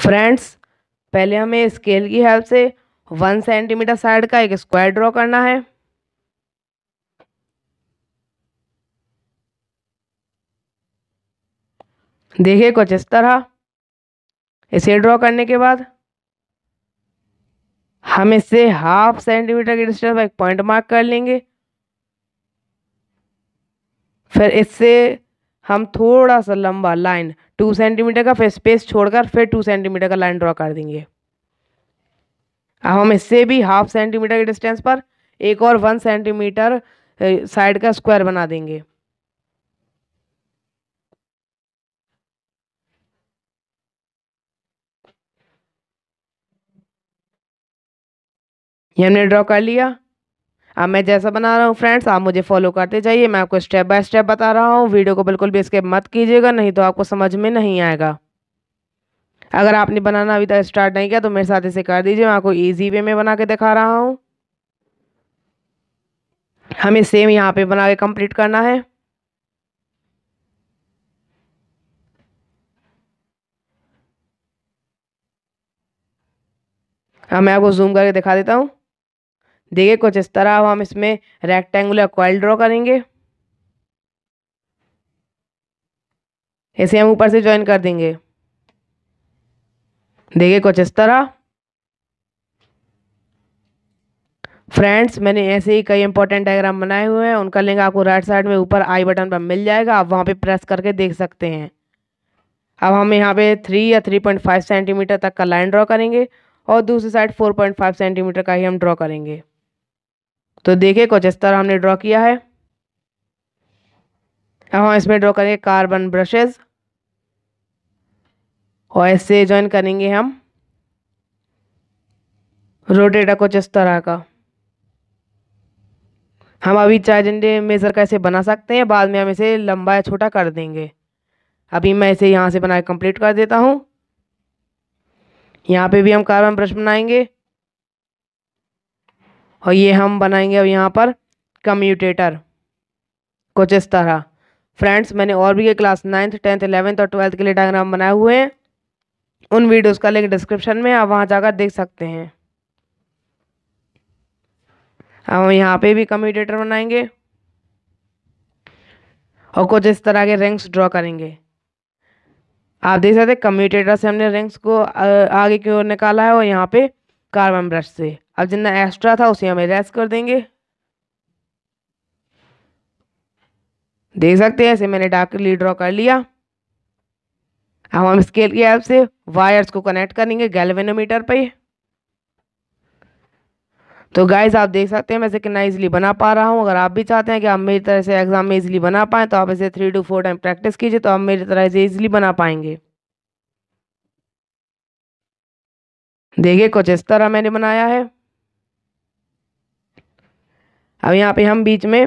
friends पहले हमें scale की हेल्प से वन सेंटीमीटर साइड का एक स्क्वायर ड्रॉ करना है देखिए कुछ इस तरह इसे ड्रॉ करने के बाद हम इससे हाफ सेंटीमीटर की डिस्टेंस पर एक पॉइंट मार्क कर लेंगे फिर इससे हम थोड़ा सा लंबा लाइन टू सेंटीमीटर का फिर स्पेस छोड़कर फिर टू सेंटीमीटर का लाइन ड्रॉ कर देंगे अब हम इससे भी हाफ सेंटीमीटर के डिस्टेंस पर एक और वन सेंटीमीटर साइड का स्क्वायर बना देंगे ये हमने ड्रॉ कर लिया अब मैं जैसा बना रहा हूँ फ्रेंड्स आप मुझे फॉलो करते जाइए मैं आपको स्टेप बाय स्टेप बता रहा हूँ वीडियो को बिल्कुल भी स्केप मत कीजिएगा नहीं तो आपको समझ में नहीं आएगा अगर आपने बनाना अभी तक स्टार्ट नहीं किया तो मेरे साथ इसे कर दीजिए मैं आपको ईजी वे में बना के दिखा रहा हूँ हमें सेम यहाँ पे बना के कंप्लीट करना है मैं आपको जूम करके दिखा देता हूँ देखिए कुछ इस तरह हम इसमें रेक्टेंगुलर कॉइल ड्रॉ करेंगे इसे हम ऊपर से ज्वाइन कर देंगे देखिए कुछ इस तरह फ्रेंड्स मैंने ऐसे ही कई इंपॉर्टेंट डायग्राम बनाए हुए हैं उनका लिंक आपको राइट साइड में ऊपर आई बटन पर मिल जाएगा आप वहाँ पे प्रेस करके देख सकते हैं अब हम यहाँ पे थ्री या थ्री पॉइंट फाइव सेंटीमीटर तक का लाइन ड्रॉ करेंगे और दूसरी side four point five centimetre का ही हम ड्रॉ करेंगे तो देखिए कुछ इस तरह हमने ड्रॉ किया है अब हम इसमें ड्रॉ करेंगे कार्बन ब्रशेज़ और ऐसे ज्वाइन करेंगे हम रोटेटर कुछ इस तरह का हम अभी चार झंडे मेज़र का ऐसे बना सकते हैं बाद में हम इसे लंबा या छोटा कर देंगे अभी मैं इसे यहाँ से बना कंप्लीट कर देता हूँ यहाँ पे भी हम कार्बन ब्रश बनाएंगे और ये हम बनाएंगे अब यहाँ पर कम्यूटेटर कुछ इस तरह फ्रेंड्स मैंने और भी ये क्लास नाइन्थ टेंथ इलेवेंथ और ट्वेल्थ के लिए डायग्राम बनाए हुए हैं उन वीडियोस का लिंक डिस्क्रिप्शन में आप वहाँ जाकर देख सकते हैं हम यहाँ पे भी कम्यूटेटर बनाएंगे और कुछ इस तरह के रिंग्स ड्रॉ करेंगे आप देख सकते कम्यूटेटर से हमने रिंग्स को आगे की ओर निकाला है और यहाँ पर कार्बन ब्रश से अब जितना एक्स्ट्रा था उसे हम इरेज कर देंगे देख सकते हैं ऐसे मैंने ली ड्रॉ कर लिया अब हम स्केल की हेल्प से वायर्स को कनेक्ट करेंगे गैल्वेनोमीटर पे तो गाइज आप देख सकते हैं मैं इसे कितना इजीली बना पा रहा हूँ अगर आप भी चाहते हैं कि आप मेरी तरह से एग्जाम में इजीली बना पाएं तो आप इसे three two four time practice कीजिए तो आप मेरी तरह से इजीली बना पाएंगे देखिए कुछ इस तरह मैंने बनाया है अब यहाँ पे हम बीच में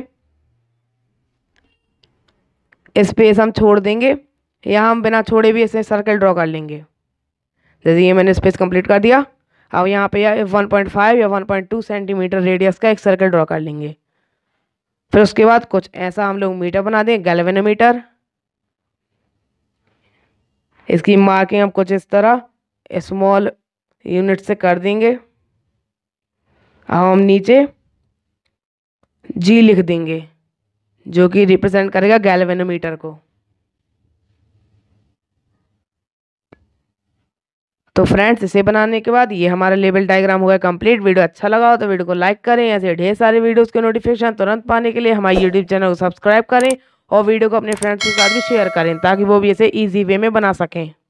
स्पेस हम छोड़ देंगे या हम बिना छोड़े भी इसे सर्कल ड्रॉ कर लेंगे जैसे ये मैंने स्पेस कंप्लीट कर दिया अब यहाँ पे या 1.5 या 1.2 सेंटीमीटर रेडियस का एक सर्कल ड्रॉ कर लेंगे फिर उसके बाद कुछ ऐसा हम लोग मीटर बना दें मीटर इसकी मार्किंग हम कुछ इस तरह स्मॉल यूनिट से कर देंगे और हम नीचे जी लिख देंगे जो कि रिप्रेजेंट करेगा गैलवेनोमीटर को तो फ्रेंड्स इसे बनाने के बाद ये हमारा लेबल डायग्राम हुआ कंप्लीट वीडियो अच्छा लगा हो तो वीडियो को लाइक करें ऐसे ढेर सारे वीडियोस के नोटिफिकेशन तुरंत पाने के लिए हमारे यूट्यूब चैनल को सब्सक्राइब करें और वीडियो को अपने फ्रेंड्स के साथ भी शेयर करें ताकि वो भी इसे ईजी वे में बना सकें